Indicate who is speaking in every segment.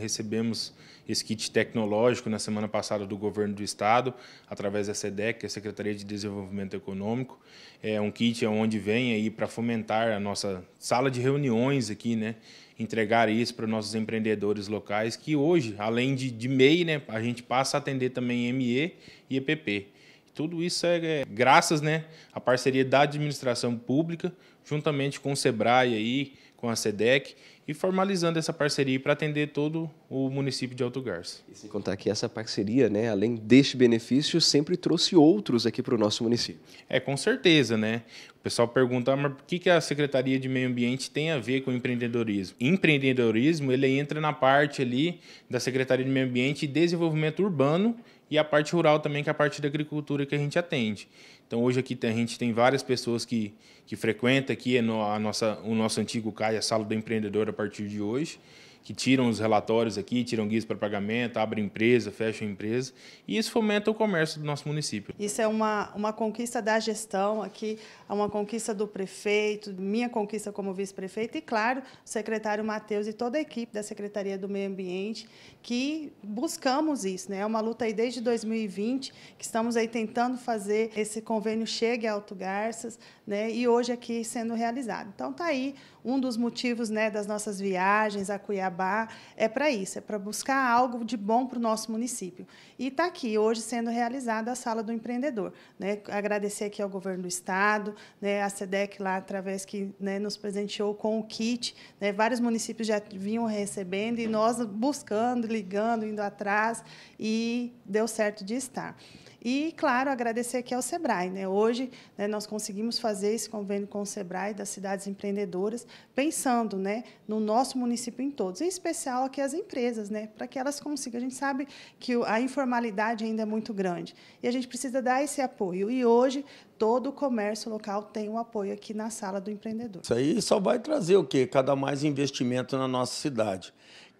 Speaker 1: Recebemos esse kit tecnológico na semana passada do governo do estado, através da SEDEC, é a Secretaria de Desenvolvimento Econômico. É um kit é onde vem aí para fomentar a nossa sala de reuniões aqui, né? Entregar isso para nossos empreendedores locais, que hoje, além de, de MEI, né, a gente passa a atender também ME e EPP. Tudo isso é, é graças né, à parceria da administração pública, juntamente com o SEBRAE aí, com a SEDEC e formalizando essa parceria para atender todo o município de Alto Garça. E sem contar que essa parceria, né, além deste benefício, sempre trouxe outros aqui para o nosso município. É, com certeza, né? O pessoal pergunta, ah, mas o que, que a Secretaria de Meio Ambiente tem a ver com empreendedorismo? Empreendedorismo, ele entra na parte ali da Secretaria de Meio Ambiente e Desenvolvimento Urbano e a parte rural também, que é a parte da agricultura que a gente atende. Então, hoje aqui a gente tem várias pessoas que, que frequentam aqui é a nossa, o nosso antigo CAI, a Sala do Empreendedor a partir de hoje que tiram os relatórios aqui, tiram guias para pagamento, abrem empresa, fecham empresa, e isso fomenta o comércio do nosso município.
Speaker 2: Isso é uma, uma conquista da gestão aqui, é uma conquista do prefeito, minha conquista como vice-prefeito, e claro, o secretário Matheus e toda a equipe da Secretaria do Meio Ambiente, que buscamos isso, né? É uma luta aí desde 2020, que estamos aí tentando fazer esse convênio chegue a Alto Garças, né? E hoje aqui sendo realizado. Então tá aí um dos motivos, né, das nossas viagens a Cuiabá Cuiabá é para isso, é para buscar algo de bom para o nosso município. E está aqui, hoje, sendo realizada a Sala do Empreendedor. Né? Agradecer aqui ao Governo do Estado, né? a SEDEC lá, através que né, nos presenteou com o kit. Né? Vários municípios já vinham recebendo e nós buscando, ligando, indo atrás, e deu certo de estar. E, claro, agradecer aqui ao Sebrae. Né? Hoje, né, nós conseguimos fazer esse convênio com o Sebrae das cidades empreendedoras, pensando né, no nosso município em todos, em especial aqui as empresas, né, para que elas consigam. A gente sabe que a informalidade ainda é muito grande e a gente precisa dar esse apoio. E hoje, todo o comércio local tem um apoio aqui na sala do empreendedor.
Speaker 3: Isso aí só vai trazer o quê? Cada mais investimento na nossa cidade.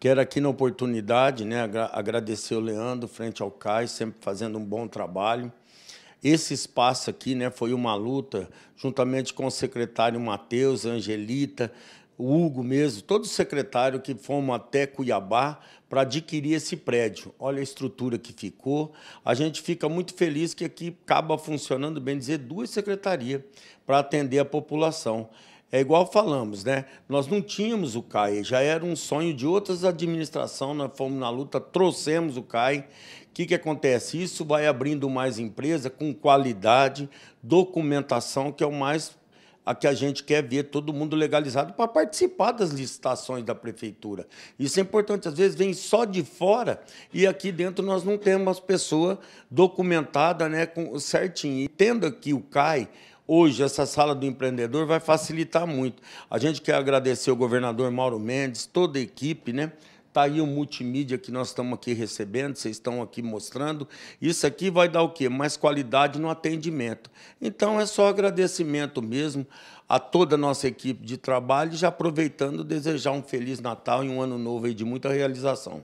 Speaker 3: Quero aqui na oportunidade né, agradecer o Leandro frente ao CAI, sempre fazendo um bom trabalho. Esse espaço aqui né, foi uma luta, juntamente com o secretário Matheus, Angelita, o Hugo mesmo, todo secretário que fomos até Cuiabá para adquirir esse prédio. Olha a estrutura que ficou. A gente fica muito feliz que aqui acaba funcionando, bem dizer, duas secretarias para atender a população. É igual falamos, né? Nós não tínhamos o Cai, já era um sonho de outras administrações, nós fomos na luta, trouxemos o Cai, O que, que acontece? Isso vai abrindo mais empresa com qualidade, documentação, que é o mais a que a gente quer ver todo mundo legalizado para participar das licitações da prefeitura. Isso é importante, às vezes vem só de fora e aqui dentro nós não temos as pessoas documentadas né, com, certinho. E tendo aqui o CAI, hoje essa sala do empreendedor vai facilitar muito. A gente quer agradecer o governador Mauro Mendes, toda a equipe, né? Está aí o multimídia que nós estamos aqui recebendo, vocês estão aqui mostrando. Isso aqui vai dar o quê? Mais qualidade no atendimento. Então é só agradecimento mesmo a toda a nossa equipe de trabalho, já aproveitando desejar um feliz Natal e um ano novo de muita realização.